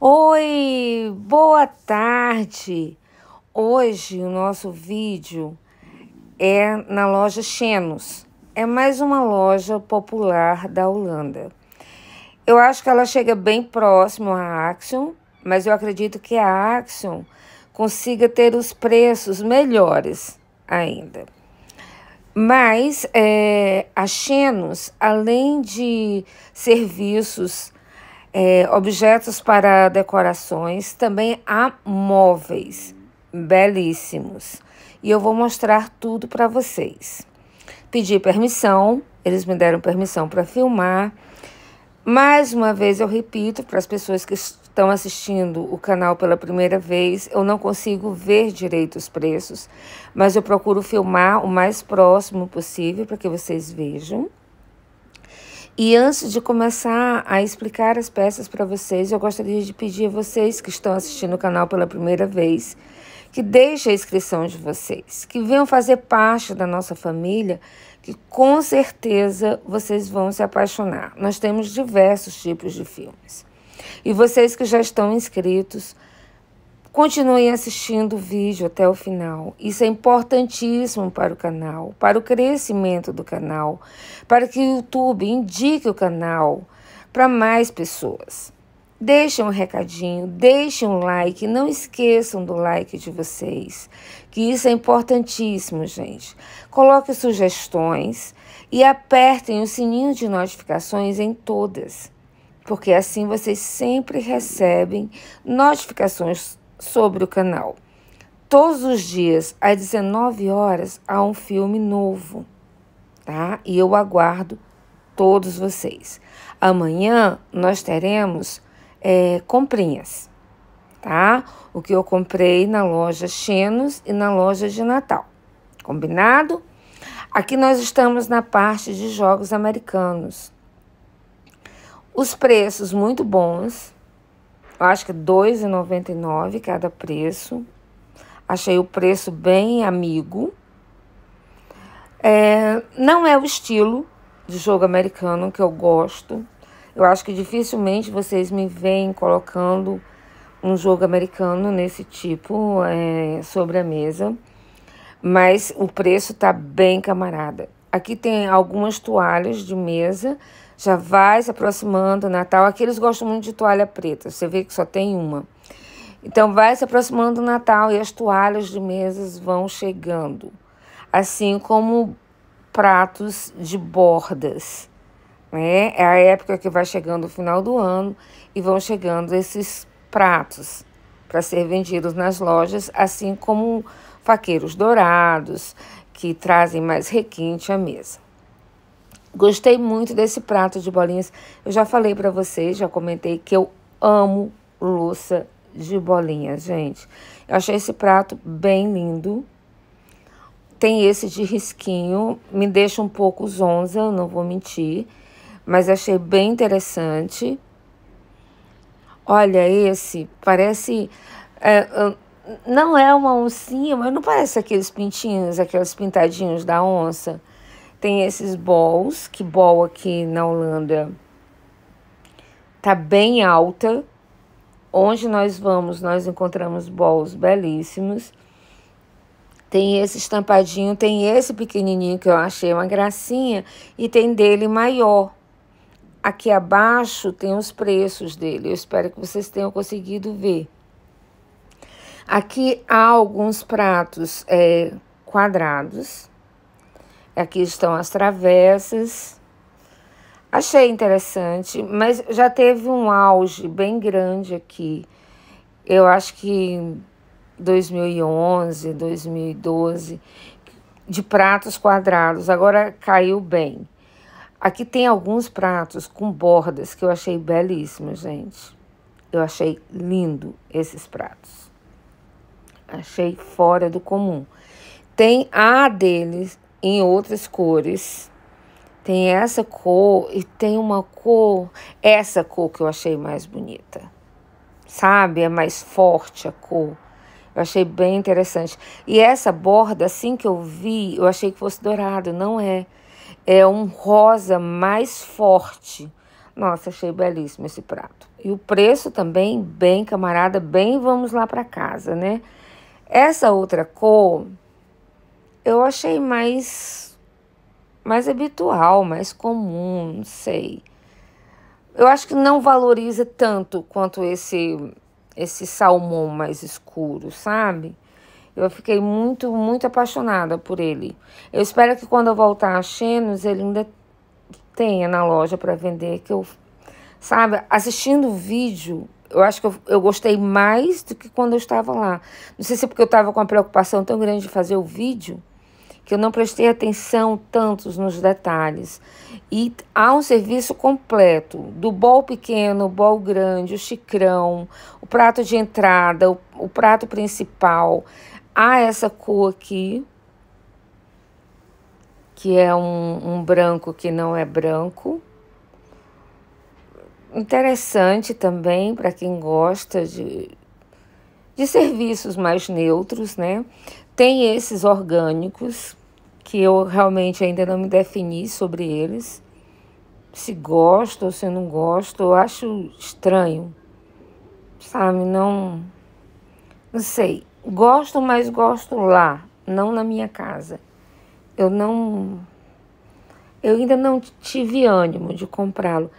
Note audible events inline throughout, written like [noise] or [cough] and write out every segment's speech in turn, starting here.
Oi, boa tarde. Hoje o nosso vídeo é na loja Xenos. É mais uma loja popular da Holanda. Eu acho que ela chega bem próximo à Action, mas eu acredito que a Action consiga ter os preços melhores ainda. Mas é, a Xenos, além de serviços é, objetos para decorações, também há móveis belíssimos. E eu vou mostrar tudo para vocês. Pedi permissão, eles me deram permissão para filmar. Mais uma vez eu repito para as pessoas que estão assistindo o canal pela primeira vez, eu não consigo ver direito os preços, mas eu procuro filmar o mais próximo possível para que vocês vejam. E antes de começar a explicar as peças para vocês, eu gostaria de pedir a vocês que estão assistindo o canal pela primeira vez que deixem a inscrição de vocês, que venham fazer parte da nossa família, que com certeza vocês vão se apaixonar. Nós temos diversos tipos de filmes. E vocês que já estão inscritos, Continuem assistindo o vídeo até o final. Isso é importantíssimo para o canal, para o crescimento do canal, para que o YouTube indique o canal para mais pessoas. Deixem um recadinho, deixem um like, não esqueçam do like de vocês, que isso é importantíssimo, gente. Coloquem sugestões e apertem o sininho de notificações em todas, porque assim vocês sempre recebem notificações sobre o canal. Todos os dias, às 19 horas, há um filme novo, tá? E eu aguardo todos vocês. Amanhã nós teremos é, comprinhas, tá? O que eu comprei na loja Chenos e na loja de Natal. Combinado? Aqui nós estamos na parte de jogos americanos. Os preços muito bons, eu acho que R$ 2,99 cada preço. Achei o preço bem amigo. É, não é o estilo de jogo americano que eu gosto. Eu acho que dificilmente vocês me veem colocando um jogo americano nesse tipo é, sobre a mesa. Mas o preço tá bem camarada. Aqui tem algumas toalhas de mesa já vai se aproximando o Natal. Aqui eles gostam muito de toalha preta, você vê que só tem uma. Então vai se aproximando o Natal e as toalhas de mesas vão chegando, assim como pratos de bordas. Né? É a época que vai chegando o final do ano e vão chegando esses pratos para ser vendidos nas lojas, assim como faqueiros dourados que trazem mais requinte à mesa. Gostei muito desse prato de bolinhas. Eu já falei para vocês, já comentei que eu amo louça de bolinhas, gente. Eu achei esse prato bem lindo. Tem esse de risquinho, me deixa um pouco zonza, não vou mentir, mas achei bem interessante. Olha esse, parece... É, é não é uma oncinha, mas não parece aqueles pintinhos, aqueles pintadinhos da onça. Tem esses balls, que ball aqui na Holanda tá bem alta. Onde nós vamos, nós encontramos balls belíssimos. Tem esse estampadinho, tem esse pequenininho que eu achei uma gracinha e tem dele maior. Aqui abaixo tem os preços dele. Eu espero que vocês tenham conseguido ver. Aqui há alguns pratos é, quadrados Aqui estão as travessas. Achei interessante, mas já teve um auge bem grande aqui. Eu acho que 2011, 2012, de pratos quadrados. Agora caiu bem. Aqui tem alguns pratos com bordas que eu achei belíssimos, gente. Eu achei lindo esses pratos. Achei fora do comum. Tem a deles em outras cores. Tem essa cor e tem uma cor, essa cor que eu achei mais bonita. Sabe? É mais forte a cor. Eu achei bem interessante. E essa borda, assim que eu vi, eu achei que fosse dourado, não é. É um rosa mais forte. Nossa, achei belíssimo esse prato. E o preço também, bem camarada, bem vamos lá para casa, né? Essa outra cor eu achei mais mais habitual, mais comum, não sei. Eu acho que não valoriza tanto quanto esse esse salmão mais escuro, sabe? Eu fiquei muito, muito apaixonada por ele. Eu espero que quando eu voltar a Xenos, ele ainda tenha na loja para vender, que eu sabe, assistindo o vídeo, eu acho que eu, eu, gostei mais do que quando eu estava lá. Não sei se é porque eu estava com uma preocupação tão grande de fazer o vídeo, que eu não prestei atenção tantos nos detalhes. E há um serviço completo, do bol pequeno, o bol grande, o chicrão, o prato de entrada, o, o prato principal. Há essa cor aqui, que é um, um branco que não é branco. Interessante também para quem gosta de, de serviços mais neutros, né? Tem esses orgânicos, que eu realmente ainda não me defini sobre eles. Se gosto ou se não gosto, eu acho estranho. Sabe, não. Não sei. Gosto, mas gosto lá, não na minha casa. Eu não. Eu ainda não tive ânimo de comprá-lo.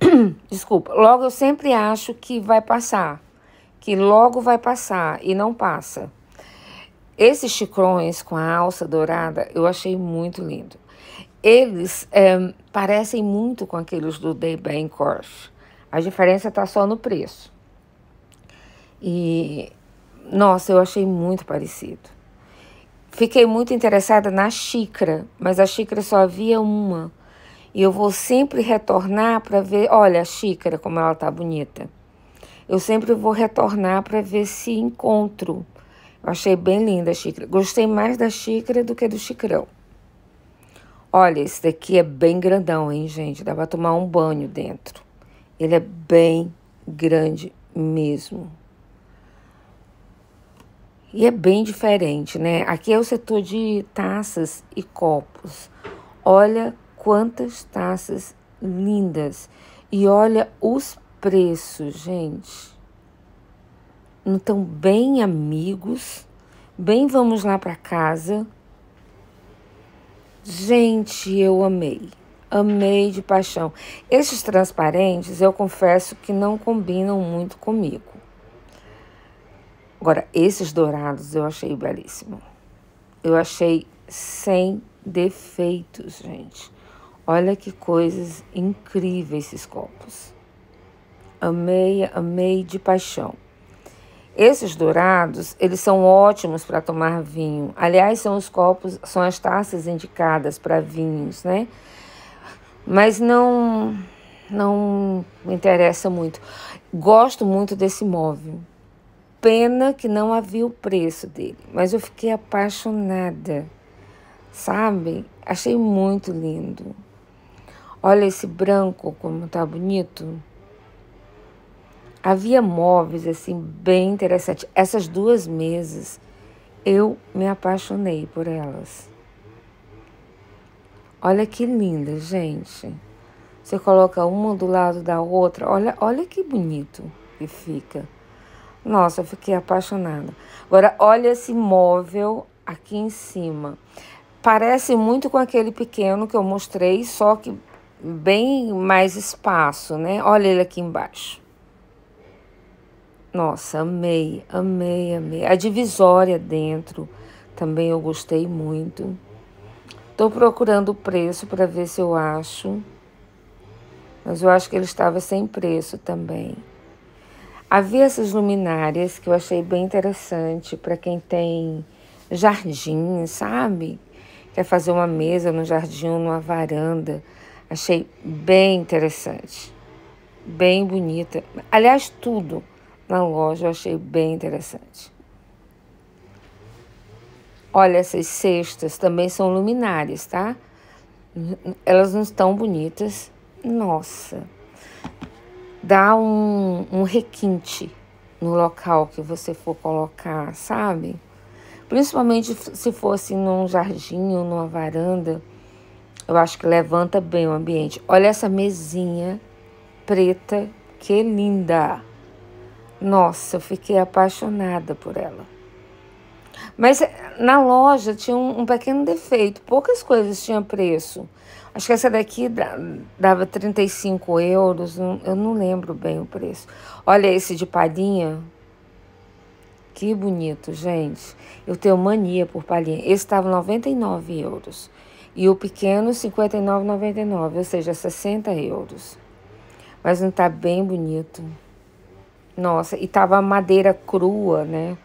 [clears throat] Desculpa. Logo, eu sempre acho que vai passar. Que logo vai passar e não passa. Esses chicrões com a alça dourada eu achei muito lindo. Eles é, parecem muito com aqueles do Day Bank A diferença está só no preço. E, nossa, eu achei muito parecido. Fiquei muito interessada na xícara, mas a xícara só havia uma. E eu vou sempre retornar para ver, olha a xícara como ela tá bonita. Eu sempre vou retornar para ver se encontro eu achei bem linda a xícara. Gostei mais da xícara do que do xicrão. Olha, esse daqui é bem grandão, hein, gente? Dá pra tomar um banho dentro. Ele é bem grande mesmo. E é bem diferente, né? Aqui é o setor de taças e copos. Olha quantas taças lindas. E olha os preços, gente não tão bem amigos. Bem, vamos lá para casa. Gente, eu amei. Amei de paixão. Esses transparentes, eu confesso que não combinam muito comigo. Agora, esses dourados eu achei belíssimo. Eu achei sem defeitos, gente. Olha que coisas incríveis esses copos. Amei, amei de paixão. Esses dourados, eles são ótimos para tomar vinho. Aliás, são os copos, são as taças indicadas para vinhos, né? Mas não não me interessa muito. Gosto muito desse móvel. Pena que não havia o preço dele, mas eu fiquei apaixonada. Sabe? Achei muito lindo. Olha esse branco como tá bonito havia móveis assim bem interessantes. Essas duas mesas, eu me apaixonei por elas. Olha que linda, gente. Você coloca uma do lado da outra, olha, olha que bonito que fica. Nossa, eu fiquei apaixonada. Agora, olha esse móvel aqui em cima. Parece muito com aquele pequeno que eu mostrei, só que bem mais espaço, né? Olha ele aqui embaixo. Nossa, amei, amei, amei. A divisória dentro também eu gostei muito. Estou procurando o preço para ver se eu acho. Mas eu acho que ele estava sem preço também. Havia essas luminárias que eu achei bem interessante para quem tem jardim, sabe? Quer fazer uma mesa no jardim ou numa varanda. Achei bem interessante, bem bonita. Aliás, tudo na loja, eu achei bem interessante. Olha, essas cestas também são luminárias, tá? Elas não estão bonitas. Nossa! Dá um, um requinte no local que você for colocar, sabe? Principalmente se fosse assim, num jardim ou numa varanda. Eu acho que levanta bem o ambiente. Olha essa mesinha preta, que linda! Nossa, eu fiquei apaixonada por ela. Mas eh, na loja tinha um, um, pequeno defeito, poucas coisas tinham preço. Acho que essa daqui dava 35 euros, eu não lembro bem o preço. Olha esse de palhinha. Que bonito, gente. Eu tenho mania por palhinha. Esse estava 99 euros. E o pequeno, 59,99, ou seja, 60 euros. Mas não está bem bonito. Nossa, e tava madeira crua, né?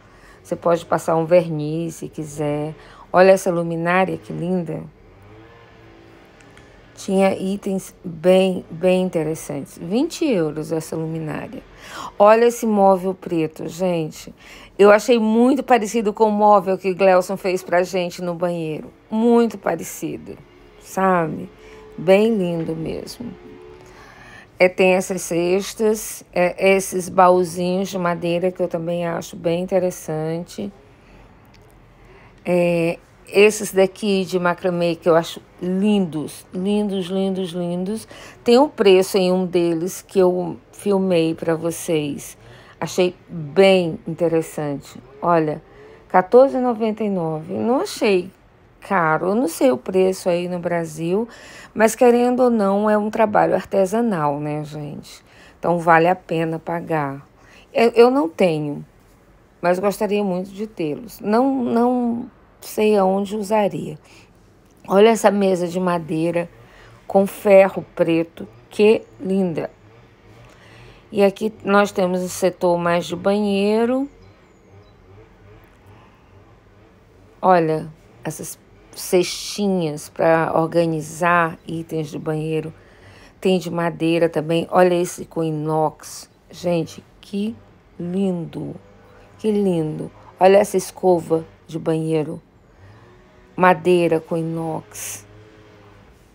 Você pode passar um verniz se quiser. Olha essa luminária que linda. Tinha itens bem, bem interessantes. 20 euros essa luminária. Olha esse móvel preto, gente. Eu achei muito parecido com o móvel que Gleison fez pra gente no banheiro. Muito parecido, sabe? Bem lindo mesmo. É, tem essas cestas, é, esses baúzinhos de madeira que eu também acho bem interessante. É, esses daqui de macramê que eu acho lindos, lindos, lindos, lindos. Tem um preço em um deles que eu filmei para vocês. Achei bem interessante. Olha, R$14,99. Não achei caro. Eu não sei o preço aí no Brasil, mas querendo ou não, é um trabalho artesanal, né, gente? Então vale a pena pagar. Eu, é, eu não tenho, mas gostaria muito de tê-los. Não, não sei aonde usaria. Olha essa mesa de madeira com ferro preto, que linda! E aqui nós temos o setor mais de banheiro. Olha essas cestinhas para organizar itens do banheiro. Tem de madeira também. Olha esse com inox. Gente, que lindo. Que lindo. Olha essa escova de banheiro. Madeira com inox.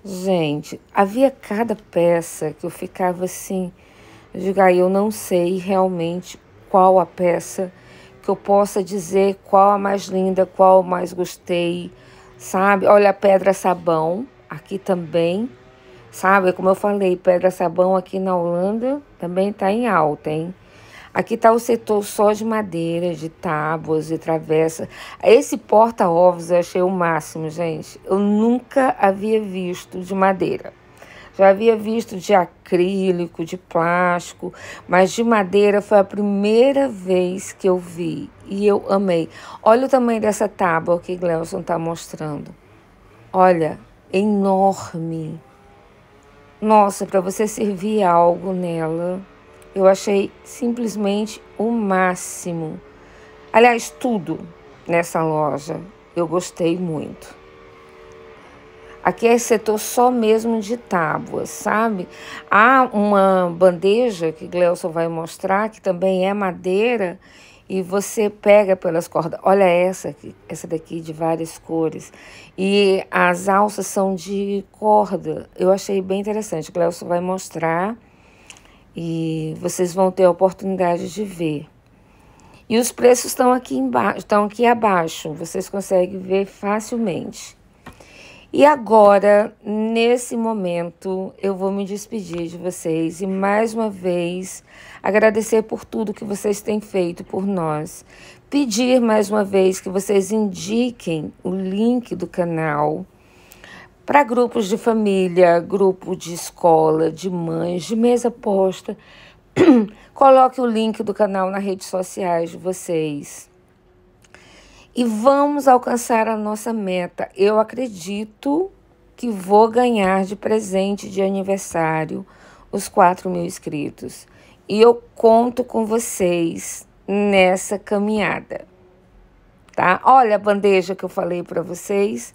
Gente, havia cada peça que eu ficava assim. Eu digo, ah, eu não sei realmente qual a peça que eu possa dizer qual a mais linda, qual mais gostei sabe? Olha a pedra sabão aqui também, sabe? Como eu falei, pedra sabão aqui na Holanda também está em alta, hein? Aqui está o setor só de madeira, de tábuas, de travessa. Esse porta-ovos eu achei o máximo, gente. Eu nunca havia visto de madeira. Já havia visto de acrílico, de plástico, mas de madeira foi a primeira vez que eu vi e eu amei. Olha o tamanho dessa tábua que Gleison está mostrando. Olha, enorme. Nossa, para você servir algo nela, eu achei simplesmente o máximo. Aliás, tudo nessa loja eu gostei muito. Aqui é setor só mesmo de tábuas, sabe? Há uma bandeja que Gleison vai mostrar, que também é madeira, e você pega pelas cordas. Olha essa aqui, essa daqui de várias cores. E as alças são de corda. Eu achei bem interessante. O vai mostrar e vocês vão ter a oportunidade de ver. E os preços estão aqui embaixo, estão aqui abaixo. Vocês conseguem ver facilmente. E agora, nesse momento, eu vou me despedir de vocês e mais uma vez agradecer por tudo que vocês têm feito por nós. Pedir mais uma vez que vocês indiquem o link do canal para grupos de família, grupo de escola, de mães, de mesa posta. [clears throat] Coloque o link do canal nas redes sociais de vocês e vamos alcançar a nossa meta. Eu acredito que vou ganhar de presente de aniversário os 4 mil inscritos. E eu conto com vocês nessa caminhada, tá? Olha a bandeja que eu falei para vocês,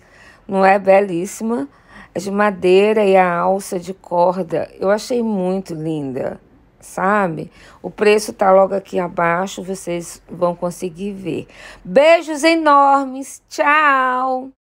não é belíssima? é de madeira e a alça de corda, eu achei muito linda sabe? O preço tá logo aqui abaixo, vocês vão conseguir ver. Beijos enormes, tchau!